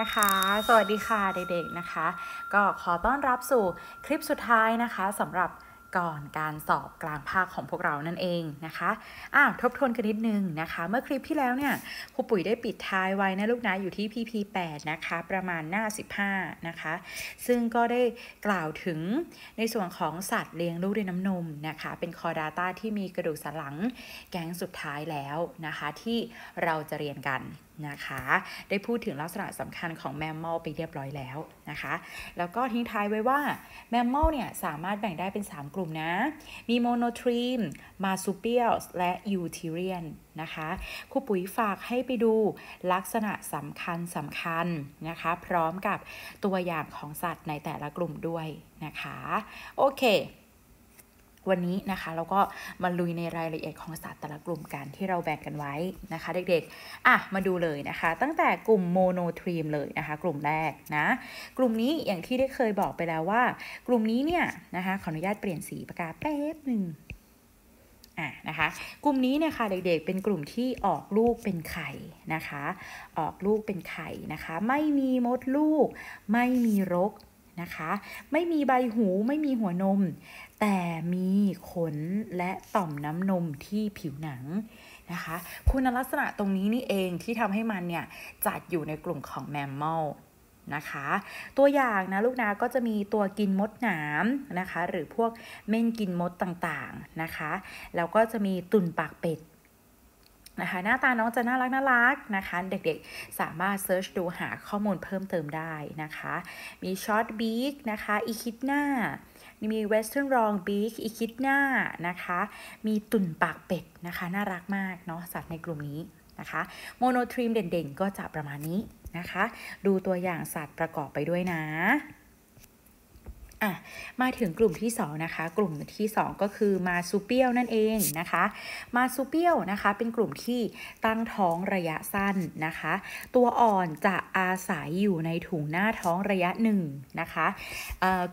นะคะสวัสดีค่ะ เด็กๆนะคะ ก็ขอต้อนรับสู่คลิปสุดท้ายนะคะสำหรับก่อนการสอบกลางภาคของพวกเรานั่นเองนะคะอ่าทบทวนกันนิดนึงนะคะ เมื่อคลิปที่แล้วเนี่ยครูปุ๋ยได้ปิดท้ายไว้นะลูกนะอยู่ที่ PP 8นะคะประมาณหน้า15นะคะซึ่งก็ได้กล่าวถึงในส่วนของสัตว์เลี้ยงลูกด้วยน้ำนมนะคะเป็นคอดาต้าที่มีกระดูกสันหลังแกงสุดท้ายแล้วนะคะที่เราจะเรียนกันนะคะได้พูดถึงลักษณะสำคัญของแมมมอลไปเรียบร้อยแล้วนะคะ แล้วก็ทิ้งท้ายไว้ว่าแมมมอลเนี่ยสามารถแบ่งได้เป็น 3 กลุ่มนะ มีโมโนทรีม มาซูเปียลและยูทิเรียนนะคะ ครูปุ๋ยฝากให้ไปดูลักษณะสำคัญสำคัญนะคะพร้อมกับตัวอย่างของสัตว์ในแต่ละกลุ่มด้วยนะคะ โอเควันนี้นะคะเราก็มาลุยในรายละเอียดของศาสตร์แต่ละกลุ่มกันที่เราแบ่งกันไว้นะคะเด็ก ๆ อ่ะมาดูเลยนะคะตั้งแต่กลุ่มโมโนทรีมเลยนะคะกลุ่มแรกนะกลุ่มนี้อย่างที่ได้เคยบอกไปแล้วว่ากลุ่มนี้เนี่ยนะคะขออนุญาตเปลี่ยนสีปากกาแป๊บหนึ่งอ่ะนะคะ กลุ่มนี้เนี่ยค่ะเด็ก ๆ เป็นกลุ่มที่ออกลูกเป็นไข่นะคะ ออกลูกเป็นไข่นะคะไม่มีมดลูก ไม่มีรกนะคะไม่มีใบหูไม่มีหัวนม แต่มีขนและต่อมน้ำนมที่ผิวหนังนะคะคุณลักษณะตรงนี้นี่เองที่ทำให้มันเนี่ยจัดอยู่ในกลุ่มของแมมมอลนะคะตัวอย่างนะลูกนาก็จะมีตัวกินมดหนามนะคะหรือพวกเม่นกินมดต่างๆนะคะแล้วก็จะมีตุ่นปากเป็ดนะคะหน้าตาน้องจะน่ารักน่ารักนะคะ เด็กๆสามารถเซิร์ชดูหาข้อมูลเพิ่มเติมได้นะคะ มีช็อตบีกนะคะ อีคิดหน้า มีเวสเทิร์นรองบีกอีคิดหน้านะคะ มีตุ่นปากเป็ดนะคะ น่ารักมากเนาะสัตว์ในกลุ่มนี้นะคะ โมโนทรีมเด่นๆ ก็จะประมาณนี้นะคะ ดูตัวอย่างสัตว์ประกอบไปด้วยนะอ่ะมาถึงกลุ่มที่2นะคะ กลุ่มที่2ก็คือมาซูเปียวนั่นเองนะคะ มาซูเปียวนะคะเป็นกลุ่มที่ตั้งท้องระยะสั้นนะคะ ตัวอ่อนจะอาศัยอยู่ในถุงหน้าท้องระยะหนึ่งนะคะ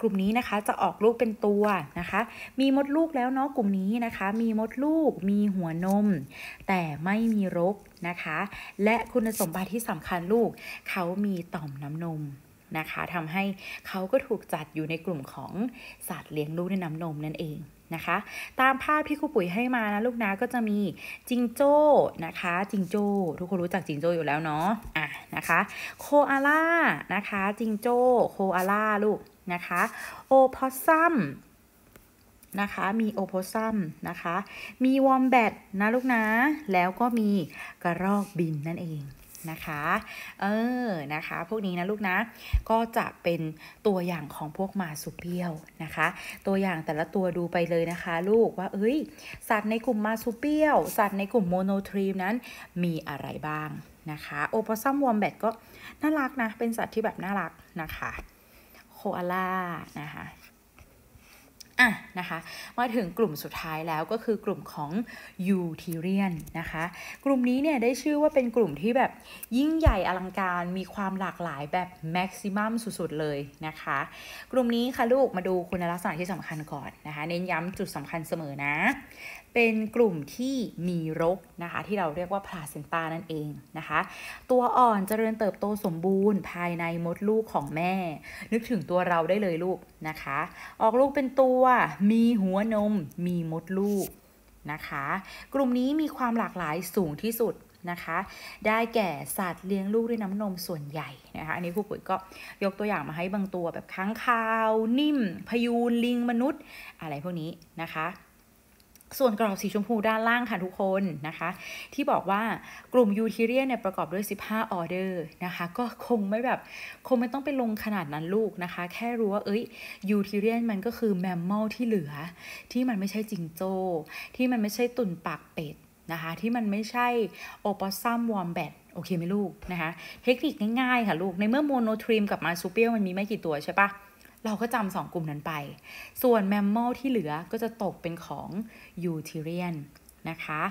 กลุ่มนี้นะคะจะออกลูกเป็นตัวนะคะ มีมดลูกแล้วเนาะกลุ่มนี้นะคะ มีมดลูก มีหัวนม แต่ไม่มีรกนะคะ และคุณสมบัติที่สำคัญลูก เขามีต่อมน้ำนมนะคะทำให้เขาก็ถูกจัดอยู่ในกลุ่มของสัตว์เลี้ยงลูกด้วยน้ำนมนั่นเองนะคะตามภาพที่ครูปุ๋ยให้มานะลูกนะก็จะมี จิงโจ้นะคะจิงโจ้ทุกคนรู้จักจิงโจ้อยู่แล้วเนาะอ่ะนะคะโคอาล่านะคะจิงโจ้โคอาล่าลูกนะคะโอพอสซัมนะคะมีโอโพซัมนะคะมีวอมแบตนะลูกนะแล้วก็มีกระรอกบินนั่นเองนะคะ เออนะคะ พวกนี้ นะลูกนะก็จะเป็นตัวอย่างของพวกมาสุเปียวนะคะ ตัวอย่างแต่ละตัวดูไปเลยนะคะลูกว่าเอ้ย สัตว์ในกลุ่มมาสุเปียว สัตว์ในกลุ่มโมโนทรีมนั้นมีอะไรบ้างนะคะ โอปอซัมวอมแบตก็น่ารักนะเป็นสัตว์ที่แบบน่ารักนะคะโคอาล่านะคะอ่ะนะคะมาถึงกลุ่มสุดท้ายแล้วก็คือกลุ่มของยูทีเรียนนะคะ กลุ่มนี้เนี่ยได้ชื่อว่าเป็นกลุ่มที่แบบยิ่งใหญ่อลังการมีความหลากหลายแบบแม็กซิมัมสุด ๆ เลยนะคะ กลุ่มนี้ค่ะลูกมาดูคุณลักษณะที่สำคัญก่อนนะคะ เน้นย้ำจุดสำคัญเสมอนะเป็นกลุ่มที่มีรกนะคะ ที่เราเรียกว่าพลาเซนตานั่นเองนะคะ ตัวอ่อนเจริญเติบโตสมบูรณ์ ภายในมดลูกของแม่ นึกถึงตัวเราได้เลยลูกนะคะ ออกลูกเป็นตัวมีหัวนมมีมดลูกนะคะ กลุ่มนี้มีความหลากหลายสูงที่สุดนะคะ ได้แก่สัตว์เลี้ยงลูกด้วยน้ำนมส่วนใหญ่นะคะอันนี้ครูปุ๋ยก็ยกตัวอย่างมาให้บางตัวแบบค้างคาว นิ่มพยูนลิงมนุษย์อะไรพวกนี้นะคะส่วนกรอบสีชมพูด้านล่างค่ะทุกคนนะคะ ที่บอกว่ากลุ่มยูทีเรียเนี่ยประกอบด้วย 15 ออเดอร์นะคะก็คงไม่แบบคงไม่ต้องไปลงขนาดนั้นลูกนะคะ แค่รู้ว่าเอ้ยยูทีเรียมันก็คือ แมมมอลที่เหลือ ที่มันไม่ใช่จิงโจ้ที่มันไม่ใช่ตุ่นปากเป็ดนะคะที่มันไม่ใช่โอปอซัมวอมแบทโอเคไหมลูกนะคะเทคนิคง่ายๆค่ะลูกในเมื่อโมโนทรีมกับมาซูเปียลมันมีไม่กี่ตัวใช่ปะเราก็จำสองกลุ่มนั้นไป ส่วนแมมมอลที่เหลือก็จะตกเป็นของยูทิเรียนนะคะ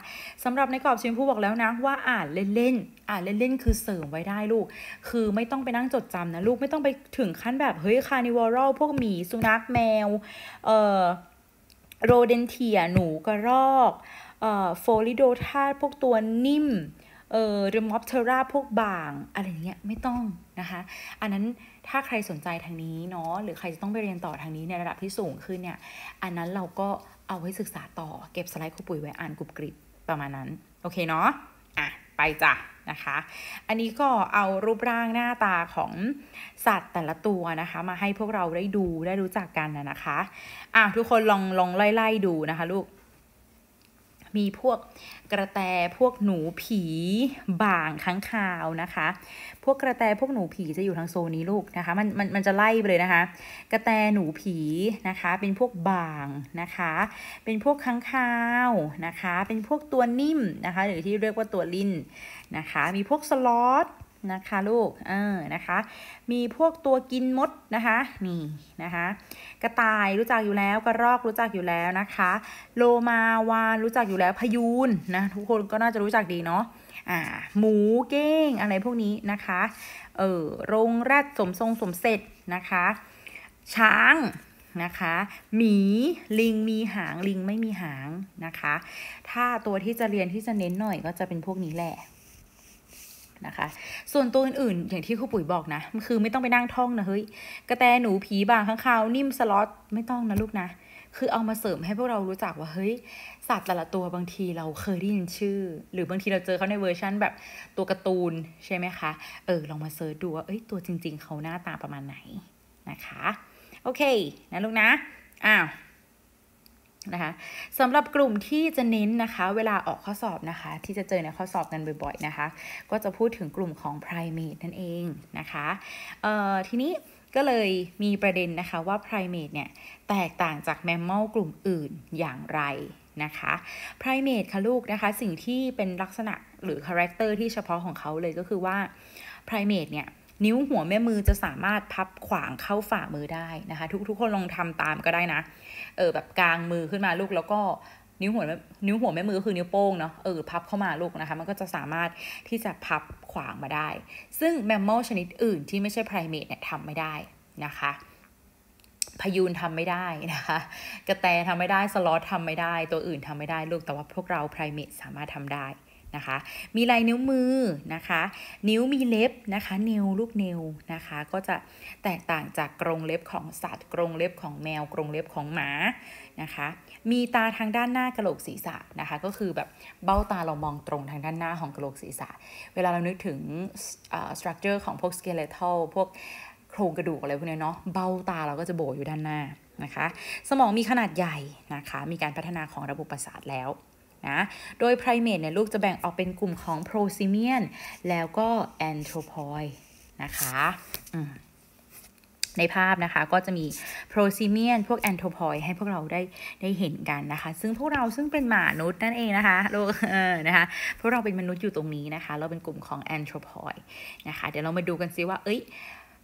สำหรับในกรอบชิมพูบอกแล้วนะ ว่าอ่านเล่นๆอ่านเล่นๆคือเสริมไว้ได้ลูก คือไม่ต้องไปนั่งจดจำนะลูกไม่ต้องไปถึงขั้นแบบเฮ้ยคาร์นิวอรัลพวกหมีสุนัขแมวเอ่อโรเดนเทียหนูกระรอกเอ่อโฟลิโดธาพวกตัวนิ่มเอ่อริมอฟเทอร่าพวกบาง อะไรเงี้ยไม่ต้องนะคะ อันนั้นถ้าใครสนใจทางนี้เนาะหรือใครจะต้องไปเรียนต่อทางนี้ในระดับที่สูงขึ้นเนี่ยอันนั้นเราก็เอาไว้ศึกษาต่อเก็บสไลด์ครูปุ๋ยไว้อ่านกรุบกริบประมาณนั้น โอเคเนาะอ่ะไปจ้ะ นะคะ อันนี้ก็เอารูปร่างหน้าตาของสัตว์แต่ละตัวนะคะมาให้พวกเราได้ดูได้รู้จักกันนะคะอ่ะทุกคนลองลองไล่ ๆดูนะคะลูกมีพวกกระแตพวกหนูผีบ่างค้างคาวนะคะ พวกกระแตพวกหนูผีจะอยู่ทางโซนนี้ลูกนะคะ มันมันมันจะไล่ไปเลยนะคะ กระแตหนูผีนะคะ เป็นพวกบ่างนะคะ เป็นพวกค้างคาวนะคะ เป็นพวกตัวนิ่มนะคะ หรือที่เรียกว่าตัวลิ้นนะคะมีพวกสล็อตนะคะลูกเออนะคะมีพวกตัวกินมดนะคะนี่นะคะกระต่ายรู้จักอยู่แล้ว กระรอกรู้จักอยู่แล้วนะคะ โลมาวานรู้จักอยู่แล้วพยูนนะทุกคนก็น่าจะรู้จักดีเนาะอ่าหมูเก้ง อะไรพวกนี้นะคะเออโรงแรดสมทรงสมเสร็จนะคะ ช้างนะคะหมีลิงมีหางลิงไม่มีหางนะคะ ถ้าตัวที่จะเรียนที่จะเน้นหน่อยก็จะเป็นพวกนี้แหละนะคะส่วนตัวอื่นๆอย่างที่ครูปุ๋ยบอกนะ มันคือไม่ต้องไปนั่งท่องนะเฮ้ยกระแต หนู ผี บางข้างคาวนิ่มสล็อตไม่ต้องนะลูกนะ คือเอามาเสริมให้พวกเรารู้จักว่าเฮ้ย สัตว์แต่ละตัวบางทีเราเคยได้ยินชื่อ หรือบางทีเราเจอเขาในเวอร์ชั่นแบบ ตัวการ์ตูนใช่ไหมคะเออลองมาเสิร์ชดูว่าเอ้ยตัวจริง ๆ เขาหน้าตาประมาณไหนนะคะโอเคนะลูกนะอ้าวนะคะสำหรับกลุ่มที่จะเน้นนะคะเวลาออกข้อสอบนะคะที่จะเจอในข้อสอบกันบ่อยๆนะคะก็จะพูดถึงกลุ่มของ primate นั่นเองนะคะทีนี้ก็เลยมีประเด็นนะคะว่า primate เนี่ยแตกต่างจากแมมมอลกลุ่มอื่นอย่างไรนะคะ primate ค่ะลูกนะคะ สิ่งที่เป็นลักษณะหรือคาแรคเตอร์ที่เฉพาะของเขาเลยก็คือว่า primate เนี่ยนิ้วหัวแม่มือจะสามารถพับขวางเข้าฝ่ามือได้นะคะ ทุกทุกคนลองทำตามก็ได้นะเออแบบกลางมือขึ้นมาลูกแล้วก็ นิ้วหัวนิ้วหัวแม่มือก็คือนิ้วโป้งเนาะเออพับเข้ามาลูกนะคะ มันก็จะสามารถที่จะพับขวางมาได้ ซึ่งแมมมอลชนิดอื่นที่ไม่ใช่ไพรเมทเนี่ยทำไม่ได้นะคะ พยูนทำไม่ได้นะคะ กระแตทำไม่ได้สล็อตทำไม่ได้ ตัวอื่นทำไม่ได้ลูกแต่ว่าพวกเราไพรเมทสามารถทำได้ะคะ มีลายนิ้วมือนะคะ นิ้วมีเล็บนะคะนิ้วลูกนิ้วนะคะ ก็จะแตกต่างจากกรงเล็บของสัตว์ กรงเล็บของแมว กรงเล็บของหมา นะคะ มีตาทางด้านหน้ากระโหลกศีรษะนะคะ ก็คือแบบเบ้าตาเรามองตรงทางด้านหน้าของกระโหลกศีรษะเวลาเรานึกถึงสตรัคเจอร์ของพวกสเกเลทัลพวกโครงกระดูกอะไรพวกนี้เนาะ เบ้าตาเราก็จะโบอยู่ด้านหน้านะคะ สมองมีขนาดใหญ่นะคะ มีการพัฒนาของระบบประสาทแล้วนะโดยไพรเมตเนี่ยลูกจะแบ่งออกเป็นกลุ่มของโพรซิเมียนแล้วก็แอนโทรพอยนะคะในภาพนะคะก็จะมีโพรซิเมียนพวกแอนโทพอยให้พวกเราได้ได้เห็นกันนะคะ ซึ่งพวกเราซึ่งเป็นหมานุษย์นั่นเองนะคะลูกนะคะ พวกเราเป็นมนุษย์อยู่ตรงนี้นะคะ เราเป็นกลุ่มของแอนโทพอยนะคะ เดี๋ยวเรามาดูกันซิว่า เอ้ย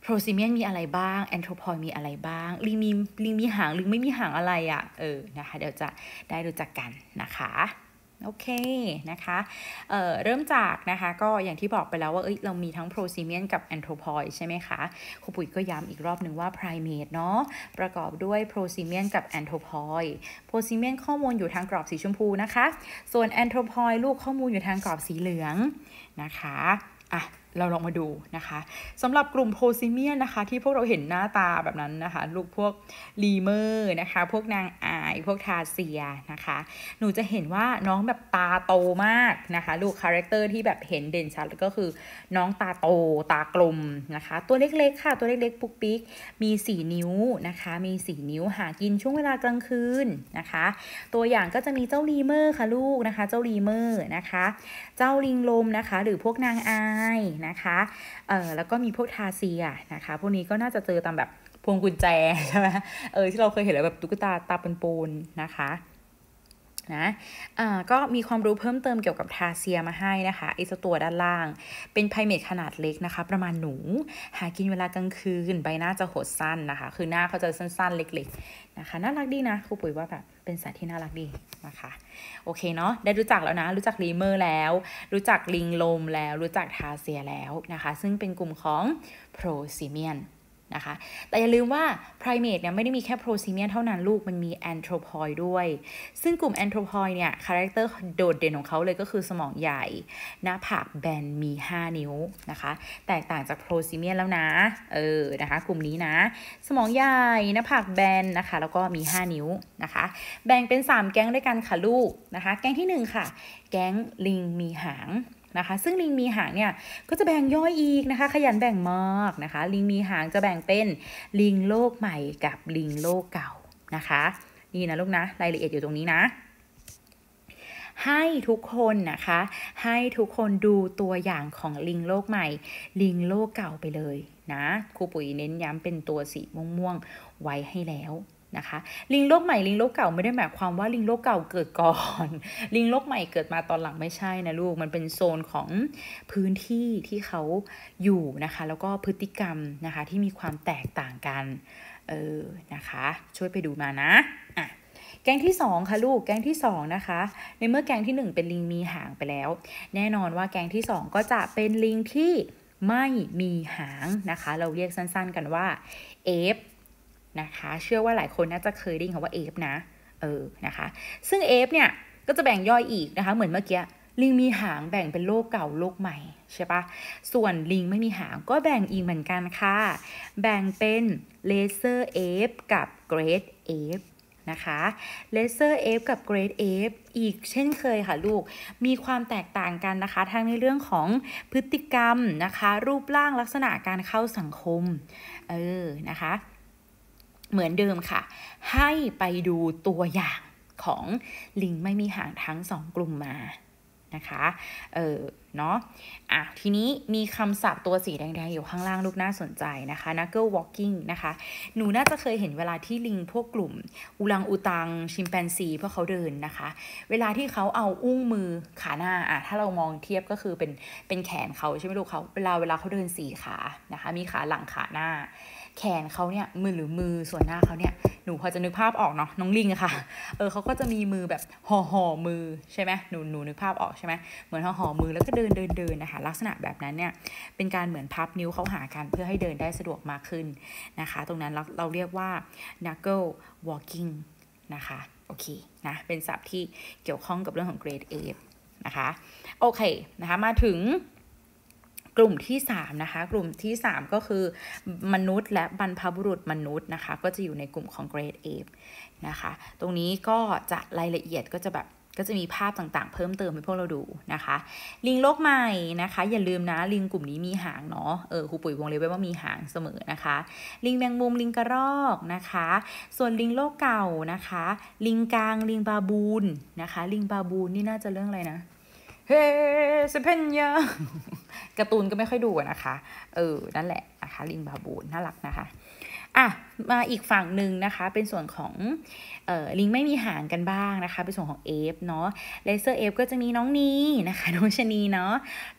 โพรซิเมียนมีอะไรบ้างแอนโทพอยมีอะไรบ้างลิงมีลิงมีหางลิงไม่มีหางอะไรอะ่ะเออนะคะเดี๋ยวจะได้รู้จักกันนะคะโอเค นะคะเเริ่มจากนะคะ ก็อย่างที่บอกไปแล้วว่า เอ้ยเรามีทั้งโปรซีเมียนกับแอนโทรพอยใช่ไหมคะ ครูปุ๋ยก็ย้ำอีกรอบหนึ่งว่าไพรเมตเนาะประกอบด้วยโปรซีเมียนกับแอนโทรพอยโปรซีเมียนข้อมูลอยู่ทางกรอบสีชมพูนะคะ ส่วนแอนโทรพอยลูกข้อมูลอยู่ทางกรอบสีเหลืองนะคะ อ่ะเราลองมาดูนะคะสำหรับกลุ่มโพซิเมียนะคะ ที่พวกเราเห็นหน้าตาแบบนั้นนะคะ ลูกพวก ลีเมอร์นะคะ พวกนางอายพวกทาเซียนะคะ หนูจะเห็นว่าน้องแบบตาโตมากนะคะลูกคาแรคเตอร์ที่แบบเห็นเด่นชัดก็คือน้องตาโตตากลมนะคะ ตัวเล็กๆค่ะตัวเล็กๆปุกปิ๊กมีสีนิ้วนะคะ มีสีนิ้วหากินช่วงเวลากลางคืนนะคะ ตัวอย่างก็จะมีเจ้าลีเมอร์ค่ะลูกนะคะ เจ้าลีเมอร์นะคะ เจ้าลิงลมนะคะ หรือพวกนางอายนะคะเออแล้วก็มีพวกทาเซียนะคะ พวกนี้ก็น่าจะเจอตามแบบพวงกุญแจใช่ไหมเออที่เราเคยเห็นแล้วแบบตุ๊กตาตาเป็นปูนนะคะนะก็มีความรู้เพิ่มเติมเกี่ยวกับทาเซียมาให้นะคะไอสตัวด้านล่าง เป็นไพเมทขนาดเล็กนะคะ ประมาณหนู หากินเวลากลางคืน ใบหน้าจะหดสั้นนะคะ คือหน้าเขาจะสั้นๆ เล็กๆนะคะ น่ารักดีนะ ครูปุ๋ยว่าแบบเป็นสัตว์ที่น่ารักดีนะคะ โอเคเนาะ ได้รู้จักแล้วนะ รู้จักลีเมอร์แล้ว รู้จักลิงลมแล้ว รู้จักทาเซียแล้วนะคะ ซึ่งเป็นกลุ่มของโพรซิเมียนนะคะแต่อย่าลืมว่า primate เนี่ยไม่ได้มีแค่โปรซีเมียนเท่านั้นลูกมันมีแอนโทรพอยด้วย ซึ่งกลุ่มแอนโทรพอยเนี่ย คาแรคเตอร์โดดเด่นของเขาเลยก็คือสมองใหญ่ หน้าผากแบนมี 5 นิ้วนะคะ แตกต่างจากโปรซีเมียนแล้วนะเออนะคะ กลุ่มนี้นะ สมองใหญ่ หน้าผากแบนนะคะแล้วก็มี 5 นิ้วนะคะ แบ่งเป็น 3 แก๊งด้วยกันค่ะลูกนะคะแก๊งที่ 1 ค่ะ แก๊งลิงมีหางนะคะซึ่งลิงมีหางเนี่ยก็จะแบ่งย่อยอีกนะคะ ขยันแบ่งมากนะคะ ลิงมีหางจะแบ่งเป็น ลิงโลกใหม่กับลิงโลกเก่านะคะ นี่นะลูกนะรายละเอียดอยู่ตรงนี้นะให้ทุกคนนะคะ ให้ทุกคนดูตัวอย่างของลิงโลกใหม่ลิงโลกเก่าไปเลยนะครูปุ๋ยเน้นย้ำเป็นตัวสีม่วงๆไว้ให้แล้วนะคะลิงโลกใหม่ ลิงโลกเก่าไม่ได้หมายความว่าลิงโลกเก่าเกิดก่อน ลิงโลกใหม่เกิดมาตอนหลังไม่ใช่นะลูก มันเป็นโซนของพื้นที่ที่เขาอยู่นะคะ แล้วก็พฤติกรรมนะคะ ที่มีความแตกต่างกัน เออ นะคะ ช่วยไปดูมานะอ่ะแก๊งที่2ค่ะลูกแก๊งที่2นะคะในเมื่อแก๊งที่ 1 เป็นลิงมีหางไปแล้ว แน่นอนว่าแก๊งที่ 2 ก็จะเป็นลิงที่ไม่มีหางนะคะ เราเรียกสั้นๆ กันว่าเอฟนะคะเชื่อว่าหลายคนน่าจะเคยได้ยินคำว่าเอฟนะ เออ นะคะ ซึ่งเอฟเนี่ย ก็จะแบ่งย่อยอีกนะคะ เหมือนเมื่อกี้ ลิงมีหางแบ่งเป็นโลกเก่าโลกใหม่ใช่ปะส่วนลิงไม่มีหางก็แบ่งอีกเหมือนกันค่ะ แบ่งเป็นเลเซอร์เอฟกับเกรดเอฟนะคะ เลเซอร์เอฟกับเกรดเอฟอีกเช่นเคยค่ะลูกมีความแตกต่างกันนะคะทั้งในเรื่องของพฤติกรรมนะคะ รูปร่างลักษณะการเข้าสังคม เออ นะคะเหมือนเดิมค่ะ ให้ไปดูตัวอย่างของลิงไม่มีหางทั้งสองกลุ่มมานะคะเออเนาะอ่ะทีนี้มีคำศัพท์ตัวสีแดงๆ อยู่ข้างล่างลูกน่าสนใจนะคะ Knuckle Walking นะคะ หนูน่าจะเคยเห็นเวลาที่ลิงพวกกลุ่ม อุลังอุตังชิมแปนซีพวกเขาเดินนะคะ เวลาที่เขาเอาอุ้งมือขาหน้าอ่ะถ้าเรามองเทียบก็คือเป็นเป็นแขนเขาใช่ไหมลูกเขาเวลาเวลาเขาเดินสี่ขานะคะมีขาหลังขาหน้าแขนเขาเนี่ยมือหรือมือส่วนหน้าเขาเนี่ยหนูพอจะนึกภาพออกเนาะน้องลิงอะค่ะเออเขาก็จะมีมือแบบห่อห่อมือใช่ไหมหนูหนูนึกภาพออกใช่ไหมเหมือนห่อห่อมือแล้วก็เดินเดินเดินนะคะลักษณะแบบนั้นเนี่ยเป็นการเหมือนพับนิ้วเขาหากันเพื่อให้เดินได้สะดวกมากขึ้นนะคะตรงนั้นเราเราเรียกว่า knuckle walking นะคะโอเคนะเป็นศัพท์ที่เกี่ยวข้องกับเรื่องของ grade A นะคะโอเคนะคะมาถึงกลุ่มที่3นะคะ กลุ่มที่ 3 ก็คือ มนุษย์ และบรรพบุรุษมนุษย์นะคะ ก็จะอยู่ในกลุ่มของเกรดเอนะคะ ตรงนี้ก็จะรายละเอียดก็จะแบบก็จะมีภาพต่างๆ เพิ่มเติมให้พวกเราดูนะคะ ลิงโลกใหม่นะคะ อย่าลืมนะลิงกลุ่มนี้มีหางเนาะ เออครูปุ๋ยวงเล็บไว้ว่ามีหางเสมอนะคะ ลิงแมงมุมลิงกระรอกนะคะ ส่วนลิงโลกเก่านะคะ ลิงกลางลิงบาบูนนะคะ ลิงบาบูนนี่น่าจะเรื่องอะไรนะเฮ้เซเพนยาการ์ตูนก็ไม่ค่อยดูนะคะ เออ นั่นแหละนะคะ ลินบาบูนน่ารักนะคะอ่ะมาอีกฝั่งหนึ่งนะคะเป็นส่วนของ เออลิงไม่มีหางกันบ้างนะคะ เป็นส่วนของเอฟเนาะ เลเซอร์เอฟก็จะมีน้องนีนะคะน้องชนีเนาะ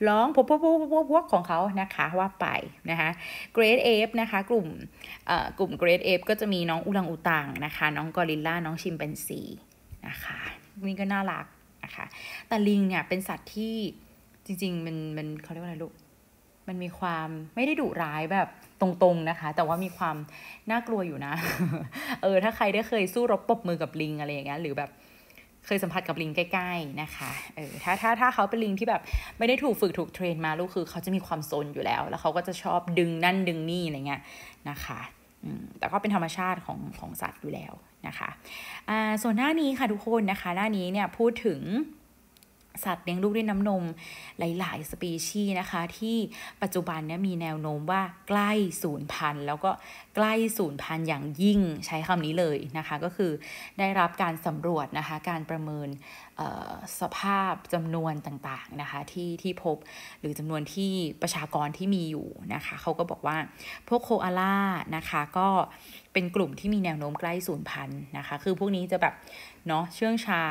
ร้องพวกพวกพวกพวกพวกของเขานะคะว่าไปนะคะเกรดเอฟนะคะ กลุ่ม เออกลุ่มเกรดเอฟก็จะมีน้องอุลังอุตังนะคะ น้องกอริลลาน้องชิมเป็นซีนะคะนี่ก็น่ารักะคะแต่ลิงเนี่ยเป็นสัตว์ที่จริงๆมันมันเขาเรียกว่าอะไรลูกมันมีความไม่ได้ดุร้ายแบบตรงๆนะคะ แต่ว่ามีความน่ากลัวอยู่นะ เออถ้าใครได้เคยสู้รบปบมือกับลิงอะไรอย่างเงี้ยหรือแบบเคยสัมผัสกับลิงใกล้ๆนะคะเออถ้าถ้าถ้าเขาเป็นลิงที่แบบไม่ได้ถูกฝึกถูกเทรนมาลูกคือเขาจะมีความโซนอยู่แล้ว แล้วเขาก็จะชอบดึงนั่นดึงนี่อะไรเงี้ยนะคะแต่ก็เป็นธรรมชาติของของสัตว์อยู่แล้วนะคะส่วนหน้านี้ค่ะทุกคนนะคะ หน้านี้เนี่ยพูดถึงสัตว์เลี้ยงลูกด้วยน้ำนมหลายๆ สปีชีส์นะคะที่ปัจจุบันเนี่ยมีแนวโน้มว่าใกล้ศูนย์พันธุ์แล้วก็ใกล้ศูนย์พันธุ์อย่างยิ่งใช้คำนี้เลยนะคะก็คือได้รับการสำรวจนะคะการประเมินสภาพจำนวนต่างๆนะคะที่ที่พบหรือจำนวนที่ประชากรที่มีอยู่นะคะ เขาก็บอกว่าพวกโคอาล่านะคะก็เป็นกลุ่มที่มีแนวโน้มใกล้สูญพันธุ์นะคะคือพวกนี้จะแบบเนาะเชื่องช้า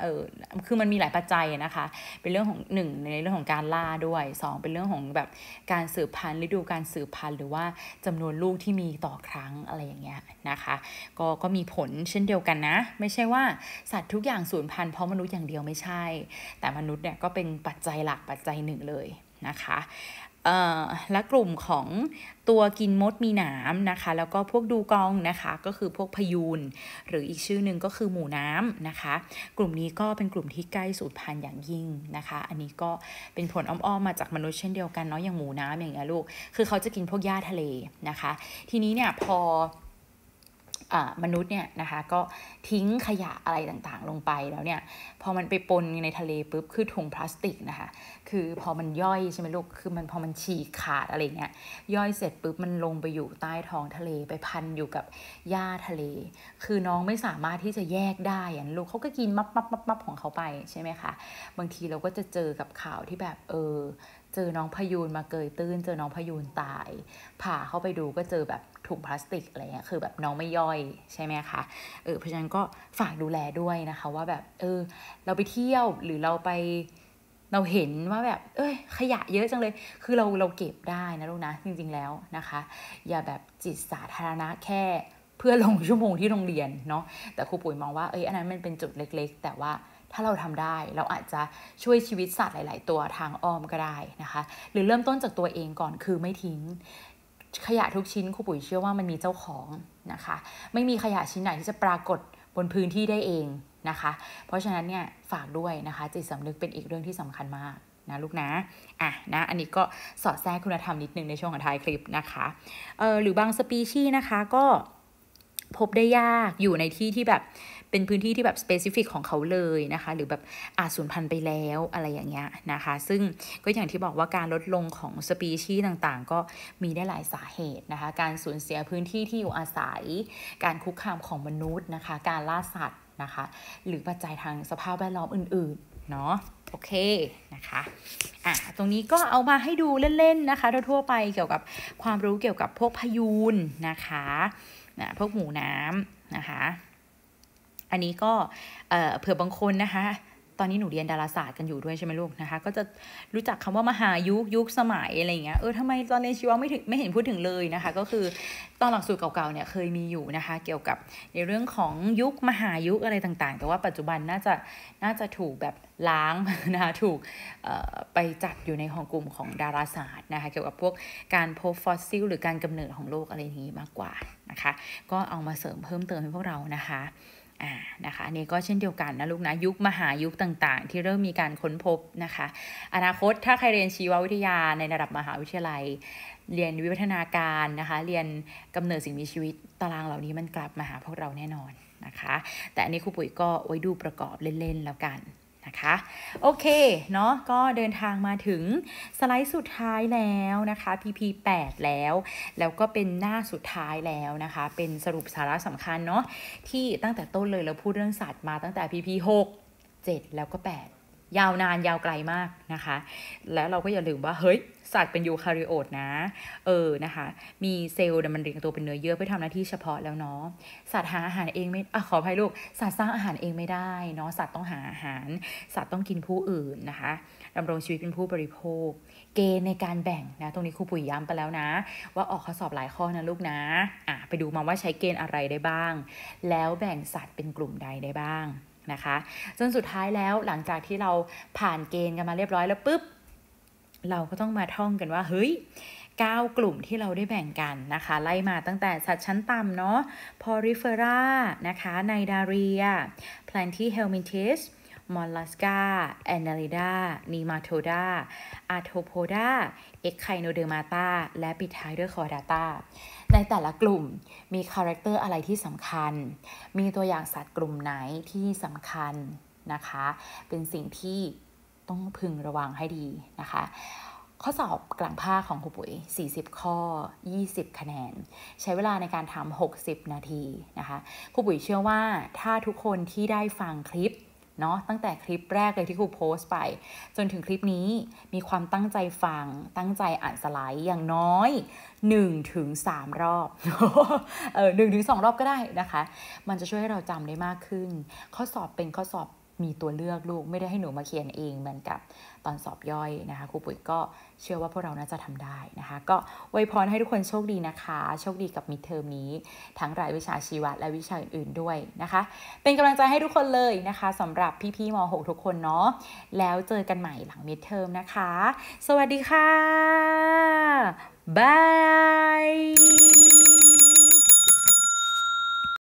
เออคือมันมีหลายปัจจัยนะคะ เป็นเรื่องของหนึ่งในเรื่องของการล่าด้วย 2 เป็นเรื่องของแบบการสืบพันธุ์ฤดูการสืบพันธุ์ หรือว่าจำนวนลูกที่มีต่อครั้งอะไรอย่างเงี้ยนะคะก็ก็มีผลเช่นเดียวกันนะ ไม่ใช่ว่าสัตว์ทุกอย่างสูญพันธุ์เพราะมันนุษย์อย่างเดียวไม่ใช่ แต่มนุษย์เนี่ยก็เป็นปัจจัยหลักปัจจัยหนึ่งเลยนะคะ และกลุ่มของตัวกินมดมีหนามนะคะ แล้วก็พวกดูกองนะคะ ก็คือพวกพยูนหรืออีกชื่อหนึ่งก็คือหมูน้ำนะคะ กลุ่มนี้ก็เป็นกลุ่มที่ใกล้สูญพันธุ์อย่างยิ่งนะคะ อันนี้ก็เป็นผลอ้อมๆมาจากมนุษย์เช่นเดียวกันเนาะ อย่างหมูน้ำอย่างเงี้ยลูก คือเขาจะกินพวกหญ้าทะเลนะคะ ทีนี้เนี่ยพอมนุษย์เนี่ยนะคะก็ทิ้งขยะอะไรต่างๆ ลงไปแล้วเนี่ยพอมันไปปนในทะเลปุ๊บคือถุงพลาสติกนะคะคือพอมันย่อยใช่ไหมลูกคือมันพอมันฉีก ขาดอะไรเงี้ยย่อยเสร็จปุ๊บมันลงไปอยู่ใต้ท้องทะเลไปพันอยู่กับหญ้าทะเล คือน้องไม่สามารถที่จะแยกได้อ่ะลูกเขาก็กินมับมับมับมับของเขาไปใช่ไหมคะบางทีเราก็จะเจอกับข่าวที่แบบเออเจอน้องพยูนมาเกยตื้นเจอน้องพยูนตาย ผ่าเข้าไปดูก็เจอแบบถุงพลาสติกอะไรเงี้ยคือแบบน้องไม่ย่อยใช่ไหมคะเออเพราะฉะนั้นก็ฝากดูแลด้วยนะคะว่าแบบเออ เราไปเที่ยวหรือเราไปเราเห็นว่าแบบ เอ้ยขยะเยอะจังเลยคือเราเราเก็บได้นะลูกนะจริงๆแล้วนะคะ อย่าแบบจิตสาธารณะแค่เพื่อลงชั่วโมงที่โรงเรียนเนาะแต่ครูปุ๋ยมองว่าเอ้ยอันนั้นมันเป็นจุดเล็ก ๆ แต่ว่าถ้าเราทำได้เราอาจจะช่วยชีวิตสัตว์หลายๆ ตัวทางอ้อมก็ได้นะคะ หรือเริ่มต้นจากตัวเองก่อนคือไม่ทิ้ง ขยะทุกชิ้นครูปุ๋ยเชื่อว่ามันมีเจ้าของนะคะ ไม่มีขยะชิ้นไหนที่จะปรากฏบนพื้นที่ได้เองนะคะ เพราะฉะนั้นเนี่ยฝากด้วยนะคะจิตสำนึกเป็นอีกเรื่องที่สำคัญมากนะลูกนะอ่ะนะ อันนี้ก็สอดแทรกคุณธรรมนิดนึงในช่วงของท้ายคลิปนะคะเออหรือบางสปีชีส์นะคะก็พบได้ยากอยู่ในที่ที่แบบเป็นพื้นที่ที่แบบสเปซิฟิกของเขาเลยนะคะ หรือแบบอาจสูญพันธุ์ไปแล้วอะไรอย่างเงี้ยนะคะ ซึ่งก็อย่างที่บอกว่าการลดลงของสปีชีส์ต่างๆ ก็มีได้หลายสาเหตุนะคะ การสูญเสียพื้นที่ที่อยู่อาศัย การคุกคามของมนุษย์นะคะ การล่าสัตว์นะคะ หรือปัจจัยทางสภาพแวดล้อมอื่นๆ เนาะโอเค นะคะ อ่ะ ตรงนี้ก็เอามาให้ดูเล่นๆ นะคะ ทั่วๆไปเกี่ยวกับความรู้เกี่ยวกับพวกพยูนนะคะนะพวกหมูน้ำนะคะอันนี้ก็เผื่อบางคนนะคะ ตอนนี้หนูเรียนดาราศาสตร์กันอยู่ด้วยใช่ไหมลูกนะคะ ก็จะรู้จักคำว่ามหายุคยุคสมัยอะไรเงี้ย เออทำไมตอนเรียนชีวะไม่ถึงไม่เห็นพูดถึงเลยนะคะ ก็คือตอนหลักสูตรเก่าๆเนี่ยเคยมีอยู่นะคะเกี่ยวกับในเรื่องของยุคมหายุคอะไรต่างๆ แต่ว่าปัจจุบันน่าจะน่าจะถูกแบบล้างนะคะถูกไปจัดอยู่ในของกลุ่มของดาราศาสตร์นะคะ เกี่ยวกับพวกการพบฟอสซิลหรือการกำเนิดของโลกอะไรนี้มากกว่านะคะ ก็เอามาเสริมเพิ่มเติมให้พวกเรานะคะอ่านะคะอันนี้ก็เช่นเดียวกันนะลูกนะ ยุคมหายุคต่างๆ ที่เริ่มมีการค้นพบนะคะอนาคตถ้าใครเรียนชีววิทยาในระดับมหาวิทยาลัย เรียนวิวัฒนาการนะคะเรียนกำเนิดสิ่งมีชีวิตตารางเหล่านี้มันกลับมาหาพวกเราแน่นอนนะคะ แต่อันนี้ครูปุ๋ยก็ไว้ดูประกอบเล่นๆแล้วกันะคะโอเค เนาะก็เดินทางมาถึงสไลด์สุดท้ายแล้วนะคะ PP 8แล้ว แล้วก็เป็นหน้าสุดท้ายแล้วนะคะ เป็นสรุปสาระสำคัญเนาะที่ตั้งแต่ต้นเลยเราพูดเรื่องสัตว์มาตั้งแต่ PP 6 7 แล้วก็ 8ยาวนานยาวไกลมากนะคะ แล้วเราก็อย่าลืมว่า เฮ้ย สัตว์เป็นยูคาริโอตนะเออนะคะ มีเซลล์มันเรียงตัวเป็นเนื้อเยื่อเพื่อทำหน้าที่เฉพาะแล้วเนาะสัตว์หาอาหารเองไม่อขออภัยลูกสัตว์สร้างอาหารเองไม่ได้เนาะสัตว์ต้องหาอาหาร สัตว์ต้องกินผู้อื่นนะคะดำรงชีวิตเป็นผู้บริโภค เกณฑ์ในการแบ่งนะตรงนี้ครูปุ๋ยย้ำไปแล้วนะ ว่าออกข้อสอบหลายข้อนะลูกนะอ่ะไปดูมาว่าใช้เกณฑ์อะไรได้บ้าง แล้วแบ่งสัตว์เป็นกลุ่มใดได้บ้างนะคะจนสุดท้ายแล้วหลังจากที่เราผ่านเกณฑ์กันมาเรียบร้อยแล้วปุ๊บ เราก็ต้องมาท่องกันว่าเฮ้ย 9 กลุ่มที่เราได้แบ่งกันนะคะ ไล่มาตั้งแต่สัตว์ชั้นต่ำเนาะพอริเฟรานะคะไนดาเรีย p l a n t y h e l m i n t i s มอลลัสกาแอนนลิดานีมาโทดาอาโทโพดาเอ็กไคโนเดอร์มาตาและปิดท้ายด้วยคอดาตาในแต่ละกลุ่มมีคาแรคเตอร์อะไรที่สำคัญ มีตัวอย่างสัตว์กลุ่มไหนที่สำคัญนะคะ เป็นสิ่งที่ต้องพึงระวังให้ดีนะคะ ข้อสอบกลางภาคของครูปุ๋ย 40 ข้อ 20 คะแนน ใช้เวลาในการทำ 60 นาทีนะคะครูปุ๋ยเชื่อว่าถ้าทุกคนที่ได้ฟังคลิปเนาะตั้งแต่คลิปแรกเลยที่ครูโพสต์ไป จนถึงคลิปนี้มีความตั้งใจฟัง ตั้งใจอ่านสไลด์อย่างน้อย 1-3ถึงรอบเออหนึ่งถึงสองรอบก็ได้นะคะ มันจะช่วยให้เราจำได้มากขึ้น ข้อสอบเป็นข้อสอบมีตัวเลือกลูกไม่ได้ให้หนูมาเขียนเอง เหมือนกับตอนสอบย่อยนะคะครูปุ๋ยก็เชื่อว่าพวกเราน่าจะทำได้นะคะ ก็ไวยพรให้ทุกคนโชคดีนะคะ โชคดีกับมิดเทอมนี้ ทั้งรายวิชาชีวะและวิชาอื่นๆด้วยนะคะ เป็นกำลังใจให้ทุกคนเลยนะคะ สำหรับพี่ๆม .6 ทุกคนเนาะแล้วเจอกันใหม่หลังมิดเทอมนะคะ สวัสดีค่ะบาย